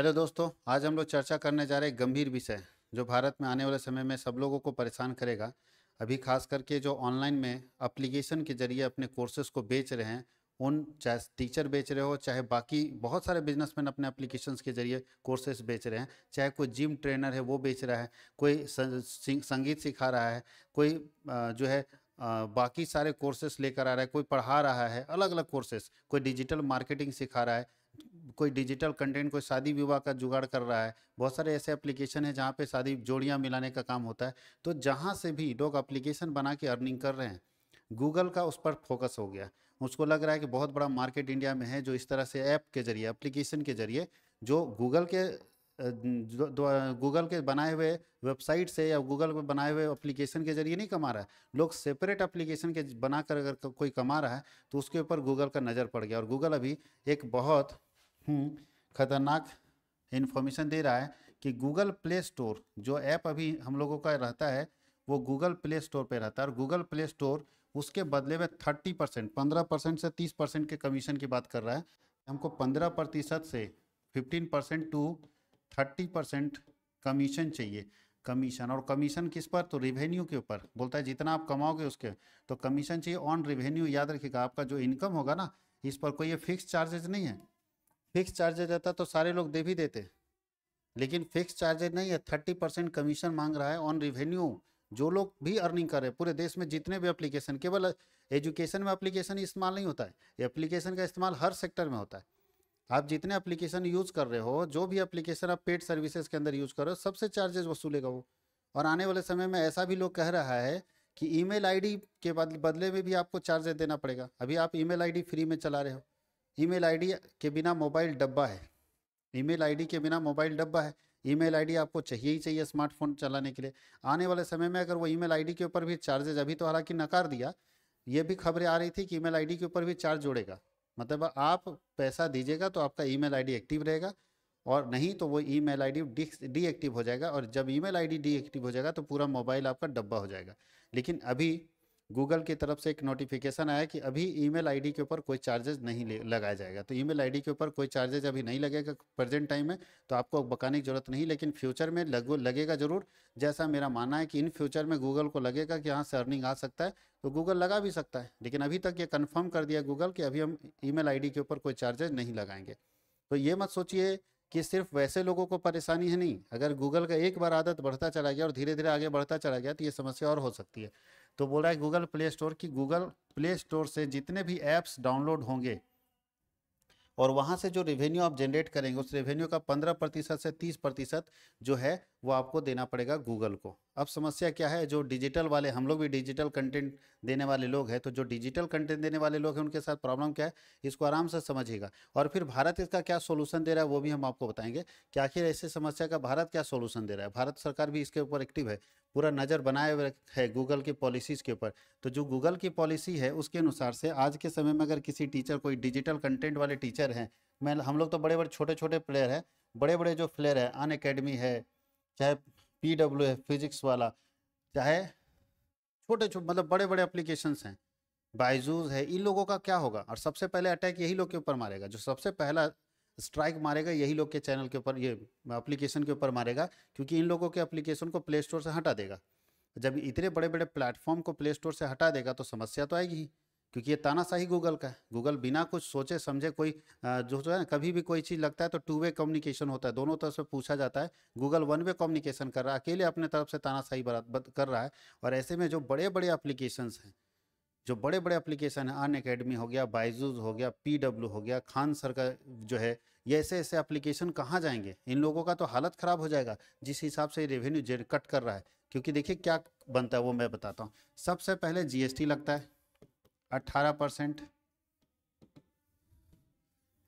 hello दोस्तों आज हम लोग चर्चा करने जा रहे हैं गंभीर विषय जो भारत में आने वाले समय में सब लोगों को परेशान करेगा अभी खास करके जो ऑनलाइन में अप्लीकेशन के जरिए अपने कोर्सेज को बेच रहे हैं उन चाहे टीचर बेच रहे हो चाहे बाकी बहुत सारे बिजनेसमैन अपने अप्लीकेशन के जरिए कोर्सेज बेच रहे हैं चाहे कोई जिम ट्रेनर है वो बेच रहा है कोई संगीत सिखा रहा है कोई जो है बाकी सारे कोर्सेस लेकर आ रहा है कोई पढ़ा रहा है अलग अलग कोर्सेस कोई डिजिटल मार्केटिंग सिखा रहा है कोई डिजिटल कंटेंट कोई शादी विवाह का जुगाड़ कर रहा है बहुत सारे ऐसे एप्लीकेशन है जहाँ पे शादी जोड़ियाँ मिलाने का काम होता है तो जहाँ से भी लोग एप्लीकेशन बना के अर्निंग कर रहे हैं गूगल का उस पर फोकस हो गया उसको लग रहा है कि बहुत बड़ा मार्केट इंडिया में है जो इस तरह से ऐप के जरिए एप्लीकेशन के जरिए जो गूगल के गूगल के बनाए हुए वेबसाइट से या गूगल पर बनाए हुए एप्लीकेशन के जरिए नहीं कमा रहा है लोग सेपरेट एप्लीकेशन के बनाकर अगर कोई कमा रहा है तो उसके ऊपर गूगल का नज़र पड़ गया और गूगल अभी एक बहुत हम्म, खतरनाक इन्फॉर्मेशन दे रहा है कि गूगल प्ले स्टोर जो ऐप अभी हम लोगों का रहता है वो गूगल प्ले स्टोर पे रहता है और गूगल प्ले स्टोर उसके बदले में थर्टी परसेंट पंद्रह परसेंट से तीस परसेंट के कमीशन की बात कर रहा है हमको पंद्रह प्रतिशत से fifteen percent to thirty percent commission चाहिए कमीशन और कमीशन किस पर तो रिवेन्यू के ऊपर बोलता है जितना आप कमाओगे उसके तो कमीशन चाहिए ऑन रिवेन्यू याद रखिएगा आपका जो इनकम होगा ना इस पर कोई ये फिक्स चार्जेज नहीं है फिक्स चार्जेज रहता तो सारे लोग दे भी देते लेकिन फिक्स चार्जेज नहीं है थर्टी परसेंट कमीशन मांग रहा है ऑन रिवेन्यू जो लोग भी अर्निंग कर रहे हैं पूरे देश में जितने भी एप्लीकेशन केवल एजुकेशन में एप्लीकेशन इस्तेमाल नहीं होता है एप्लीकेशन का इस्तेमाल हर सेक्टर में होता है आप जितने एप्लीकेशन यूज़ कर रहे हो जो भी एप्लीकेशन आप पेड सर्विसेज के अंदर यूज़ कर रहे हो सबसे चार्जेज वसूलेगा वो और आने वाले समय में ऐसा भी लोग कह रहा है कि ईमेल आईडी के बदले में भी आपको चार्जेस देना पड़ेगा अभी आप ईमेल आईडी फ्री में चला रहे हो ईमेल आईडी के बिना मोबाइल डब्बा है ईमेल आईडी के बिना मोबाइल डब्बा है ईमेल आईडी आपको चाहिए ही चाहिए स्मार्टफोन चलाने के लिए आने वाले समय में अगर वो ईमेल आईडी के ऊपर भी चार्जेज अभी तो हालांकि नकार दिया ये भी खबरें आ रही थी कि ईमेल आईडी के ऊपर भी चार्ज जोड़ेगा मतलब आप पैसा दीजिएगा तो आपका ईमेल आईडी एक्टिव रहेगा और नहीं तो वो ईमेल आईडी डीएक्टिव हो जाएगा और जब ईमेल आईडी डीएक्टिव हो जाएगा तो पूरा मोबाइल आपका डब्बा हो जाएगा लेकिन अभी गूगल की तरफ से एक नोटिफिकेशन आया कि अभी ईमेल आईडी के ऊपर कोई चार्जेज नहीं लगाया जाएगा तो ईमेल आईडी के ऊपर कोई चार्जेज अभी नहीं लगेगा प्रेजेंट टाइम में तो आपको बकाने की जरूरत नहीं लेकिन फ्यूचर में लग, लगेगा जरूर जैसा मेरा मानना है कि इन फ्यूचर में गूगल को लगेगा कि यहाँ से अर्निंग आ सकता है तो गूगल लगा भी सकता है लेकिन अभी तक ये कन्फर्म कर दिया गूगल कि अभी हम ई मेल के ऊपर कोई चार्जेज नहीं लगाएंगे तो ये मत सोचिए कि सिर्फ वैसे लोगों को परेशानी है नहीं अगर गूगल का एक बार आदत बढ़ता चला गया और धीरे धीरे आगे बढ़ता चला गया तो ये समस्या और हो सकती है तो बोल रहा है गूगल प्ले स्टोर की गूगल प्ले स्टोर से जितने भी ऐप्स डाउनलोड होंगे और वहाँ से जो रेवेन्यू आप जनरेट करेंगे उस रेवेन्यू का पंद्रह प्रतिशत से तीस प्रतिशत जो है वो आपको देना पड़ेगा गूगल को अब समस्या क्या है जो डिजिटल वाले हम लोग भी डिजिटल कंटेंट देने वाले लोग हैं तो जो डिजिटल कंटेंट देने वाले लोग हैं उनके साथ प्रॉब्लम क्या है इसको आराम से समझिएगा और फिर भारत इसका क्या सोल्यूशन दे रहा है वो भी हम आपको बताएंगे कि आखिर ऐसी समस्या का भारत क्या सोल्यूशन दे रहा है भारत सरकार भी इसके ऊपर एक्टिव है पूरा नज़र बनाए हुए है गूगल की पॉलिसीज़ के ऊपर तो जो गूगल की पॉलिसी है उसके अनुसार से आज के समय में अगर किसी टीचर कोई डिजिटल कंटेंट वाले टीचर हैं मैं हम लोग तो बड़े बड़े छोटे छोटे प्लेयर हैं बड़े बड़े जो प्लेयर हैं अन अकेडमी है चाहे पी डब्ल्यू है फिजिक्स वाला चाहे छोटे छोटे मतलब बड़े बड़े अप्लीकेशन हैं बाइजूज है इन लोगों का क्या होगा और सबसे पहले अटैक यही लोग के ऊपर मारेगा जो सबसे पहला स्ट्राइक मारेगा यही लोग के चैनल के ऊपर ये अप्लीकेशन के ऊपर मारेगा क्योंकि इन लोगों के अप्लीकेशन को प्ले स्टोर से हटा देगा जब इतने बड़े बड़े प्लेटफॉर्म को प्ले स्टोर से हटा देगा तो समस्या तो आएगी क्योंकि ये तानाशाही गूगल का है गूगल बिना कुछ सोचे समझे कोई जो जो है कभी भी कोई चीज़ लगता है तो टू वे कम्युनिकेशन होता है दोनों तरफ से पूछा जाता है गूगल वन वे कम्युनिकेशन कर रहा है अकेले अपने तरफ से तानाशाही कर रहा है और ऐसे में जो बड़े बड़े एप्लीकेशंस हैं जो बड़े बड़े एप्लीकेशन हैं अन अकेडमी हो गया बाइजूज हो गया पी डब्ल्यू हो गया खान सर का जो है ये ऐसे ऐसे एप्लीकेशन कहाँ जाएंगे इन लोगों का तो हालत ख़राब हो जाएगा जिस हिसाब से रेवेन्यू कट कर रहा है क्योंकि देखिए क्या बनता है वो मैं बताता हूँ सबसे पहले जीएसटी लगता है अट्ठारह परसेंट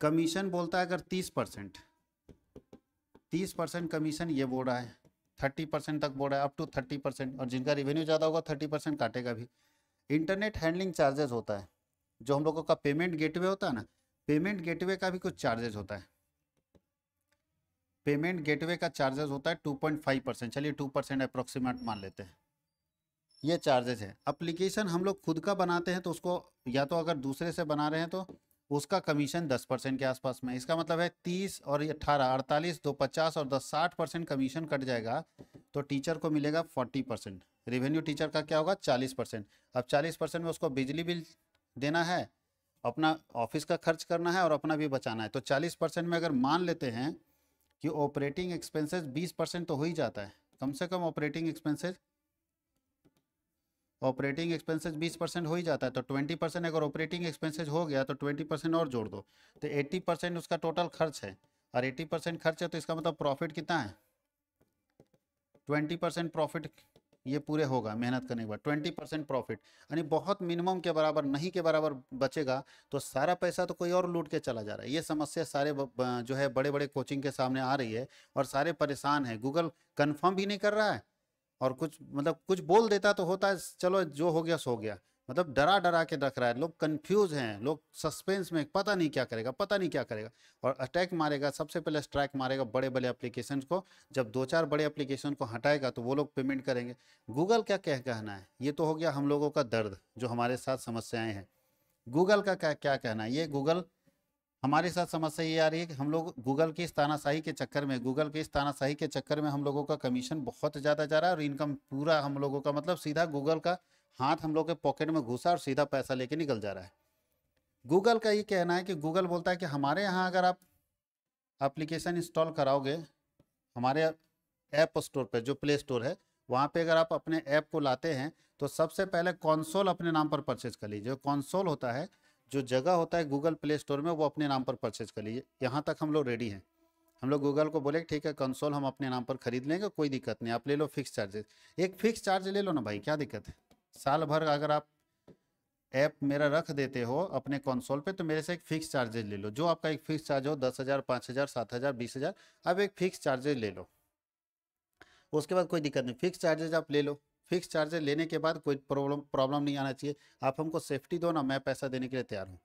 कमीशन बोलता है अगर तीस परसेंट तीस परसेंट कमीशन ये बोल रहा है थर्टी परसेंट तक बोल रहा है अप टू थर्टी परसेंट और जिनका रिवेन्यू ज़्यादा होगा थर्टी परसेंट काटेगा भी इंटरनेट हैंडलिंग चार्जेस होता है जो हम लोगों का पेमेंट गेटवे होता है ना पेमेंट गेटवे का भी कुछ चार्जेस होता है पेमेंट गेटवे का चार्जेस होता है टू पॉइंट फाइव परसेंट चलिए टू परसेंट अप्रोक्सीमेट मान लेते हैं ये चार्जेस है अप्लीकेशन हम लोग खुद का बनाते हैं तो उसको या तो अगर दूसरे से बना रहे हैं तो उसका कमीशन दस परसेंट के आसपास में इसका मतलब है तीस और अट्ठारह अड़तालीस दो पचास और दस साठ परसेंट कमीशन कट जाएगा तो टीचर को मिलेगा फोर्टी परसेंट रेवेन्यू टीचर का क्या होगा चालीस परसेंट अब चालीस परसेंट में उसको बिजली बिल देना है अपना ऑफिस का खर्च करना है और अपना भी बचाना है तो चालीस परसेंट में अगर मान लेते हैं कि ऑपरेटिंग एक्सपेंसेज बीस परसेंट तो हो ही जाता है कम से कम operating expenses operating expenses 20 percent हो ही जाता है तो 20 परसेंट अगर ऑपरेटिंग एक्सपेंसेस हो गया तो 20 परसेंट और जोड़ दो तो 80 परसेंट उसका टोटल खर्च है और 80 परसेंट खर्च है तो इसका मतलब प्रॉफिट कितना है 20 परसेंट प्रॉफिट ये पूरे होगा मेहनत करने के बाद ट्वेंटी परसेंट प्रॉफिट यानी बहुत मिनिमम के बराबर नहीं के बराबर बचेगा तो सारा पैसा तो कोई और लूट के चला जा रहा है ये समस्या सारे जो है बड़े बड़े कोचिंग के सामने आ रही है और सारे परेशान हैं गूगल कन्फर्म भी नहीं कर रहा है और कुछ मतलब कुछ बोल देता तो होता है चलो जो हो गया सो गया मतलब डरा डरा के रख रहा है लोग कंफ्यूज हैं लोग सस्पेंस में पता नहीं क्या करेगा पता नहीं क्या करेगा और अटैक मारेगा सबसे पहले स्ट्राइक मारेगा बड़े बड़े एप्लीकेशन को जब दो चार बड़े एप्लीकेशन को हटाएगा तो वो लोग पेमेंट करेंगे गूगल का क्या कहना है ये तो हो गया हम लोगों का दर्द जो हमारे साथ समस्याएं हैं गूगल का क्या क्या कहना है ये गूगल हमारे साथ समस्या ये आ रही है कि हम लोग गूगल की इस तानाशाही के चक्कर में गूगल की इस तानाशाही के चक्कर में हम लोगों का कमीशन बहुत ज़्यादा जा रहा है और इनकम पूरा हम लोगों का मतलब सीधा गूगल का हाथ हम लोग के पॉकेट में घुसा और सीधा पैसा लेके निकल जा रहा है गूगल का ये कहना है कि गूगल बोलता है कि हमारे यहाँ अगर आप एप्लीकेशन इंस्टॉल कराओगे हमारे ऐप स्टोर पर जो प्ले स्टोर है वहाँ पे अगर आप अपने ऐप को लाते हैं तो सबसे पहले कॉन्सोल अपने नाम पर परचेज कर लीजिए कॉन्सोल होता है जो जगह होता है गूगल प्ले स्टोर में वो अपने नाम पर परचेज कर लीजिए यहाँ तक हम लोग रेडी हैं हम लोग गूगल को बोले ठीक है कंसोल हम अपने नाम पर खरीद लेंगे कोई दिक्कत नहीं आप ले लो फिक्स चार्जेस एक फिक्स चार्ज ले लो ना भाई क्या दिक्कत है साल भर अगर आप ऐप मेरा रख देते हो अपने कंसोल पे तो मेरे से एक फिक्स चार्जेज ले लो जो आपका एक फिक्स चार्ज हो दस हज़ार पाँच हज़ार सात हज़ार बीस हज़ार आप एक फिक्स चार्जेज ले लो उसके बाद कोई दिक्कत नहीं फिक्स चार्जेज आप ले लो फिक्स चार्जेस लेने के बाद कोई प्रॉब्लम प्रॉब्लम नहीं आना चाहिए आप हमको सेफ्टी दो ना मैं पैसा देने के लिए तैयार हूँ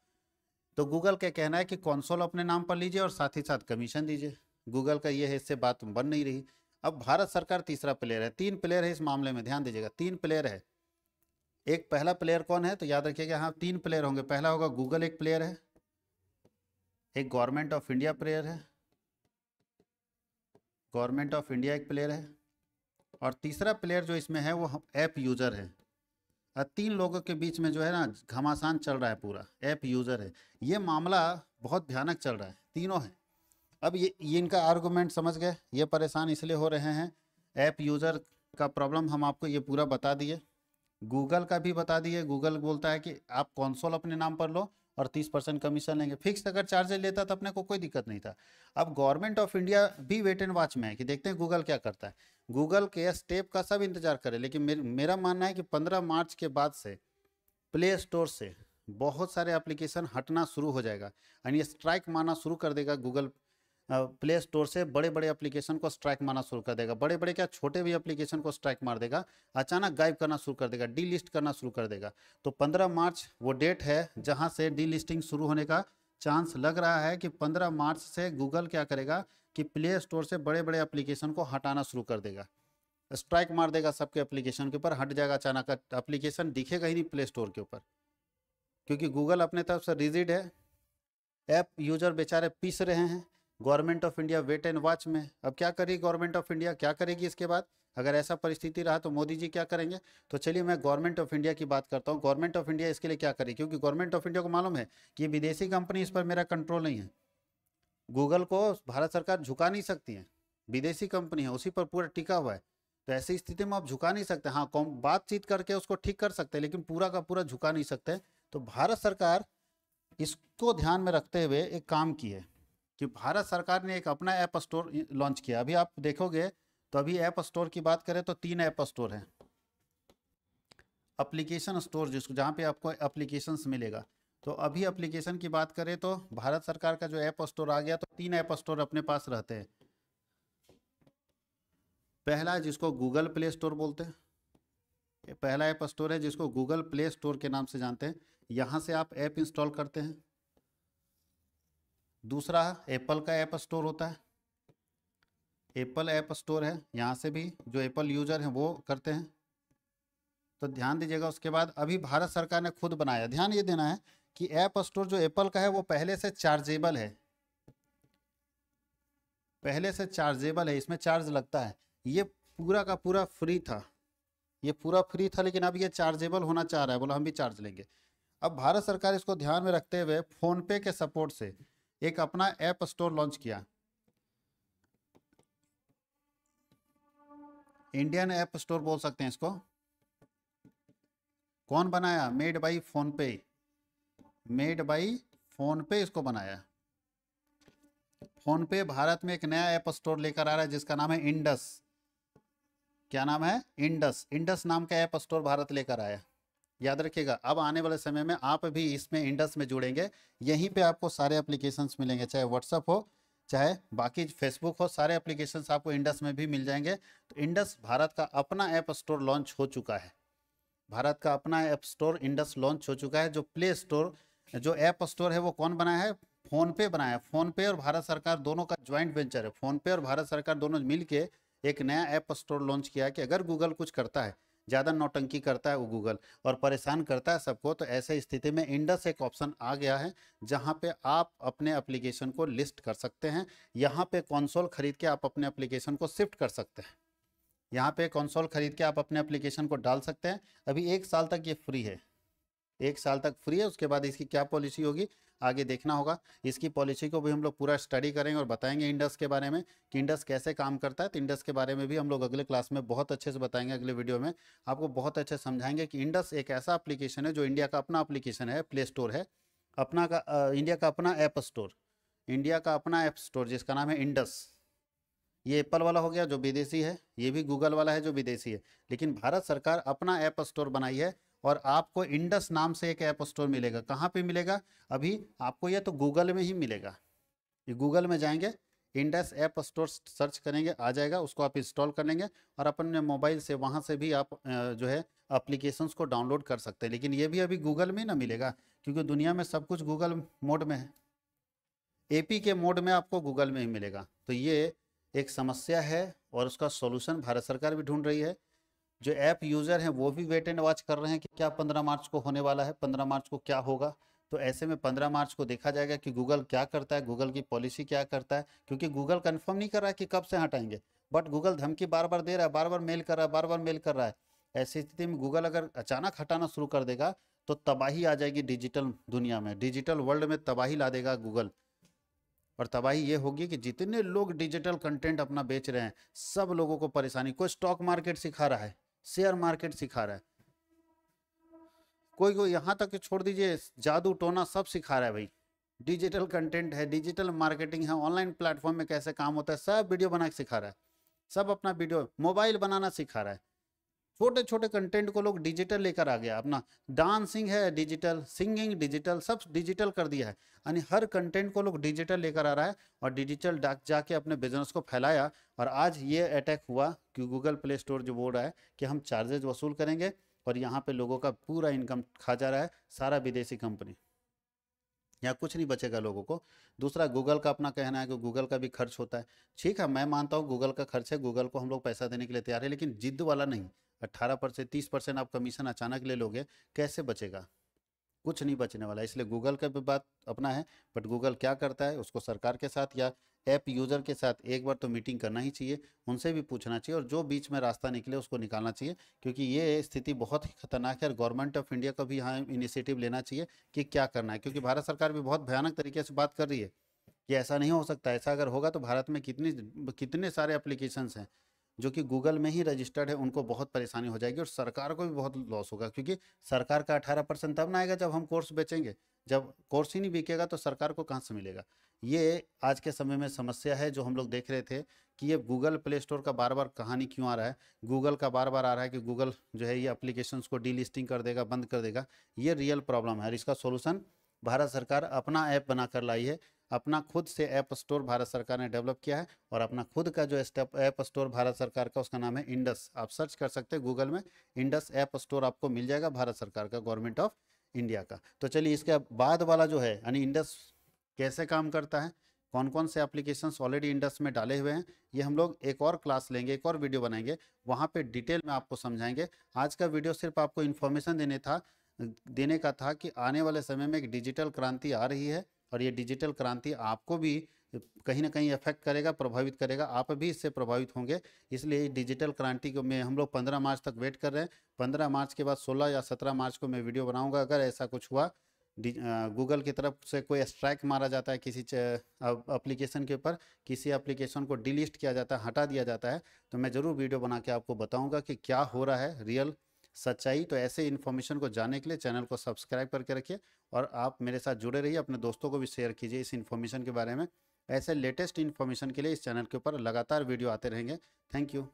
तो गूगल का कहना है कि कौनसोल अपने नाम पर लीजिए और साथ ही साथ कमीशन दीजिए गूगल का यह है इससे बात बन नहीं रही अब भारत सरकार तीसरा प्लेयर है तीन प्लेयर है इस मामले में ध्यान दीजिएगा तीन प्लेयर है एक पहला प्लेयर कौन है तो याद रखिएगा हाँ तीन प्लेयर होंगे पहला होगा गूगल एक प्लेयर है एक गवर्नमेंट ऑफ इंडिया प्लेयर है गवर्नमेंट ऑफ इंडिया एक प्लेयर है और तीसरा प्लेयर जो इसमें है वो ऐप यूज़र है और तीन लोगों के बीच में जो है ना घमासान चल रहा है पूरा ऐप यूज़र है ये मामला बहुत भयानक चल रहा है तीनों है अब ये ये इनका आर्गूमेंट समझ गए ये परेशान इसलिए हो रहे हैं ऐप यूज़र का प्रॉब्लम हम आपको ये पूरा बता दिए गूगल का भी बता दिए गूगल बोलता है कि आप कौनसोल अपने नाम पर लो और तीस परसेंट कमीशन लेंगे फिक्स अगर चार्जर लेता तो अपने को कोई दिक्कत नहीं था अब गवर्नमेंट ऑफ इंडिया भी वेट एंड वॉच में है कि देखते हैं गूगल क्या करता है गूगल के स्टेप का सब इंतज़ार करें लेकिन मेरा मानना है कि 15 मार्च के बाद से प्ले स्टोर से बहुत सारे एप्लीकेशन हटना शुरू हो जाएगा यानी स्ट्राइक मारना शुरू कर देगा गूगल प्ले स्टोर से बड़े बड़े एप्लीकेशन को स्ट्राइक मारना शुरू कर देगा बड़े बड़े क्या छोटे भी एप्लीकेशन को स्ट्राइक मार देगा अचानक गायब करना शुरू कर देगा डी करना शुरू कर देगा तो 15 मार्च वो डेट है जहां से डी लिस्टिंग शुरू होने का चांस लग रहा है कि 15 मार्च से गूगल क्या करेगा कि प्ले स्टोर से बड़े बड़े एप्लीकेशन को हटाना शुरू कर देगा स्ट्राइक मार देगा सबके एप्लीकेशन के ऊपर हट जाएगा अचानक एप्लीकेशन दिखेगा ही नहीं प्ले स्टोर के ऊपर क्योंकि गूगल अपने तरफ से रिजिड है ऐप यूजर बेचारे पीस रहे हैं government of India wait and watch में अब क्या करेगी गवर्नमेंट ऑफ इंडिया क्या करेगी इसके बाद अगर ऐसा परिस्थिति रहा तो मोदी जी क्या करेंगे तो चलिए मैं गवर्नमेंट ऑफ इंडिया की बात करता हूँ गवर्नमेंट ऑफ इंडिया इसके लिए क्या करेगी क्योंकि गवर्नमेंट ऑफ इंडिया को मालूम है कि विदेशी कंपनी इस पर मेरा कंट्रोल नहीं है गूगल को भारत सरकार झुका नहीं सकती है विदेशी कंपनी है उसी पर पूरा टिका हुआ है तो ऐसी स्थिति में आप झुका नहीं सकते हाँ कौन बातचीत करके उसको ठीक कर सकते हैं लेकिन पूरा का पूरा झुका नहीं सकते तो भारत सरकार इसको ध्यान में रखते हुए एक काम की है कि भारत सरकार ने एक अपना ऐप स्टोर लॉन्च किया अभी आप देखोगे तो अभी ऐप स्टोर की बात करें तो तीन ऐप स्टोर हैं अप्लीकेशन स्टोर जिसको जहाँ पे आपको अप्लीकेशन मिलेगा तो अभी एप्लीकेशन की बात करें तो भारत सरकार का जो ऐप स्टोर आ गया तो तीन ऐप स्टोर अपने पास रहते हैं पहला जिसको गूगल प्ले स्टोर बोलते हैं पहला ऐप स्टोर है जिसको गूगल प्ले स्टोर के नाम से जानते हैं यहाँ से आप ऐप इंस्टॉल करते हैं दूसरा एप्पल का ऐप स्टोर होता है एप्पल ऐप स्टोर है यहाँ से भी जो एप्पल यूजर हैं वो करते हैं तो ध्यान दीजिएगा उसके बाद अभी भारत सरकार ने खुद बनाया ध्यान ये देना है कि ऐप स्टोर जो एप्पल का है वो पहले से चार्जेबल है पहले से चार्जेबल है इसमें चार्ज लगता है ये पूरा का पूरा फ्री था ये पूरा फ्री था लेकिन अब ये चार्जेबल होना चाह रहा है बोला हम भी चार्ज लेंगे अब भारत सरकार इसको ध्यान में रखते हुए फोनपे के सपोर्ट से एक अपना ऐप स्टोर लॉन्च किया इंडियन ऐप स्टोर बोल सकते हैं इसको कौन बनाया made by PhonePe made by पे इसको बनाया फोन पे भारत में एक नया ऐप स्टोर लेकर आ रहा है जिसका नाम है इंडस क्या नाम है इंडस इंडस नाम का ऐप स्टोर भारत लेकर आया याद रखिएगा अब आने वाले समय में आप भी इसमें इंडस में जुड़ेंगे यहीं पे आपको सारे एप्लीकेशंस मिलेंगे चाहे व्हाट्सअप हो चाहे बाकी फेसबुक हो सारे एप्लीकेशंस आपको इंडस में भी मिल जाएंगे तो इंडस भारत का अपना ऐप स्टोर लॉन्च हो चुका है भारत का अपना ऐप स्टोर इंडस लॉन्च हो चुका है जो प्ले स्टोर जो ऐप स्टोर है वो कौन बनाया है फोन पे बनाया है फोन पे और भारत सरकार दोनों का ज्वाइंट वेंचर है फोन पे और भारत सरकार दोनों मिल के एक नया ऐप स्टोर लॉन्च किया है कि अगर गूगल कुछ करता है ज़्यादा नौटंकी करता है वो गूगल और परेशान करता है सबको तो ऐसे स्थिति में इंडस एक ऑप्शन आ गया है जहाँ पे आप अपने एप्लीकेशन को लिस्ट कर सकते हैं यहाँ पे कंसोल खरीद के आप अपने एप्लीकेशन को शिफ्ट कर सकते हैं यहाँ पे कंसोल खरीद के आप अपने एप्लीकेशन को डाल सकते हैं अभी एक साल तक ये फ्री है एक साल तक फ्री है उसके बाद इसकी क्या पॉलिसी होगी आगे देखना होगा इसकी पॉलिसी को भी हम लोग पूरा स्टडी करेंगे और बताएंगे इंडस के बारे में कि इंडस कैसे काम करता है तो इंडस के बारे में भी हम लोग अगले क्लास में बहुत अच्छे से बताएंगे अगले वीडियो में आपको बहुत अच्छे समझाएंगे कि इंडस एक ऐसा एप्लीकेशन है जो इंडिया का अपना एप्लीकेशन है प्ले स्टोर है अपना का इंडिया का अपना ऐप स्टोर इंडिया का अपना ऐप स्टोर जिसका नाम है इंडस ये एप्पल वाला हो गया जो विदेशी है ये भी गूगल वाला है जो विदेशी है लेकिन भारत सरकार अपना ऐप स्टोर बनाई है और आपको इंडस नाम से एक ऐप स्टोर मिलेगा कहाँ पे मिलेगा अभी आपको यह तो गूगल में ही मिलेगा ये गूगल में जाएंगे इंडस ऐप स्टोर सर्च करेंगे आ जाएगा उसको आप इंस्टॉल कर लेंगे और अपने मोबाइल से वहाँ से भी आप जो है अप्लीकेशंस को डाउनलोड कर सकते हैं लेकिन ये भी अभी गूगल में ना मिलेगा क्योंकि दुनिया में सब कुछ गूगल मोड में है ए के मोड में आपको गूगल में ही मिलेगा तो ये एक समस्या है और उसका सोल्यूशन भारत सरकार भी ढूंढ रही है जो ऐप यूज़र हैं वो भी वेट एंड वॉच कर रहे हैं कि क्या पंद्रह मार्च को होने वाला है पंद्रह मार्च को क्या होगा तो ऐसे में पंद्रह मार्च को देखा जाएगा कि गूगल क्या करता है गूगल की पॉलिसी क्या करता है क्योंकि गूगल कन्फर्म नहीं कर रहा है कि कब से हटाएंगे बट गूगल धमकी बार बार दे रहा है बार बार मेल कर रहा है बार बार मेल कर रहा है ऐसी स्थिति में गूगल अगर अचानक हटाना शुरू कर देगा तो तबाही आ जाएगी डिजिटल दुनिया में डिजिटल वर्ल्ड में तबाही ला देगा गूगल और तबाही ये होगी कि जितने लोग डिजिटल कंटेंट अपना बेच रहे हैं सब लोगों को परेशानी कोई स्टॉक मार्केट सिखा रहा है शेयर मार्केट सिखा रहा है कोई कोई यहाँ तक छोड़ दीजिए जादू टोना सब सिखा रहा है भाई डिजिटल कंटेंट है डिजिटल मार्केटिंग है ऑनलाइन प्लेटफॉर्म में कैसे काम होता है सब वीडियो बना के सिखा रहा है सब अपना वीडियो मोबाइल बनाना सिखा रहा है छोटे छोटे कंटेंट को लोग डिजिटल लेकर आ गया अपना डांसिंग है डिजिटल सिंगिंग डिजिटल सब डिजिटल कर दिया है यानी हर कंटेंट को लोग डिजिटल लेकर आ रहा है और डिजिटल डाक जाके अपने बिजनेस को फैलाया और आज ये अटैक हुआ कि गूगल प्ले स्टोर जो बोल रहा है कि हम चार्जेज वसूल करेंगे और यहाँ पे लोगों का पूरा इनकम खा जा रहा है सारा विदेशी कंपनी यहाँ कुछ नहीं बचेगा लोगों को दूसरा गूगल का अपना कहना है कि गूगल का भी खर्च होता है ठीक है मैं मानता हूँ गूगल का खर्च है गूगल को हम लोग पैसा देने के लिए तैयार है लेकिन जिद वाला नहीं अट्ठारह परसेंट तीस परसेंट आप कमीशन अचानक ले लोगे कैसे बचेगा कुछ नहीं बचने वाला इसलिए गूगल का भी बात अपना है बट गूगल क्या करता है उसको सरकार के साथ या ऐप यूज़र के साथ एक बार तो मीटिंग करना ही चाहिए उनसे भी पूछना चाहिए और जो बीच में रास्ता निकले उसको निकालना चाहिए क्योंकि ये स्थिति बहुत ही खतरनाक है और गवर्नमेंट ऑफ इंडिया को भी यहाँ इनिशिएटिव लेना चाहिए कि क्या करना है क्योंकि भारत सरकार भी बहुत भयानक तरीके से बात कर रही है कि ऐसा नहीं हो सकता ऐसा अगर होगा तो भारत में कितनी कितने सारे एप्लीकेशंस हैं जो कि गूगल में ही रजिस्टर्ड है उनको बहुत परेशानी हो जाएगी और सरकार को भी बहुत लॉस होगा क्योंकि सरकार का अठारह परसेंट तब ना आएगा जब हम कोर्स बेचेंगे जब कोर्स ही नहीं बिकेगा तो सरकार को कहाँ से मिलेगा ये आज के समय में समस्या है जो हम लोग देख रहे थे कि ये गूगल प्ले स्टोर का बार बार कहानी क्यों आ रहा है गूगल का बार बार आ रहा है कि गूगल जो है ये अप्लीकेशन को डीलिस्टिंग कर देगा बंद कर देगा ये रियल प्रॉब्लम है और इसका सोल्यूशन भारत सरकार अपना ऐप बनाकर लाई है अपना खुद से ऐप स्टोर भारत सरकार ने डेवलप किया है और अपना खुद का जो स्टेप ऐप स्टोर भारत सरकार का उसका नाम है इंडस आप सर्च कर सकते हैं गूगल में इंडस ऐप स्टोर आपको मिल जाएगा भारत सरकार का गवर्नमेंट ऑफ इंडिया का तो चलिए इसके बाद वाला जो है यानी इंडस कैसे काम करता है कौन कौन से एप्लीकेशन ऑलरेडी इंडस में डाले हुए हैं ये हम लोग एक और क्लास लेंगे एक और वीडियो बनाएंगे वहाँ पर डिटेल में आपको समझाएंगे आज का वीडियो सिर्फ आपको इन्फॉर्मेशन देने था देने का था कि आने वाले समय में एक डिजिटल क्रांति आ रही है और ये डिजिटल क्रांति आपको भी कहीं ना कहीं अफेक्ट करेगा प्रभावित करेगा आप भी इससे प्रभावित होंगे इसलिए डिजिटल क्रांति को में हम लोग पंद्रह मार्च तक वेट कर रहे हैं पंद्रह मार्च के बाद सोलह या सत्रह मार्च को मैं वीडियो बनाऊंगा अगर ऐसा कुछ हुआ गूगल की तरफ से कोई स्ट्राइक मारा जाता है किसी एप्लीकेशन के ऊपर किसी एप्लीकेशन को डिलीस्ट किया जाता है हटा दिया जाता है तो मैं ज़रूर वीडियो बना के आपको बताऊँगा कि क्या हो रहा है रियल सच्चाई तो ऐसे इन्फॉर्मेशन को जानने के लिए चैनल को सब्सक्राइब करके रखिए और आप मेरे साथ जुड़े रहिए अपने दोस्तों को भी शेयर कीजिए इस इन्फॉर्मेशन के बारे में ऐसे लेटेस्ट इन्फॉर्मेशन के लिए इस चैनल के ऊपर लगातार वीडियो आते रहेंगे थैंक यू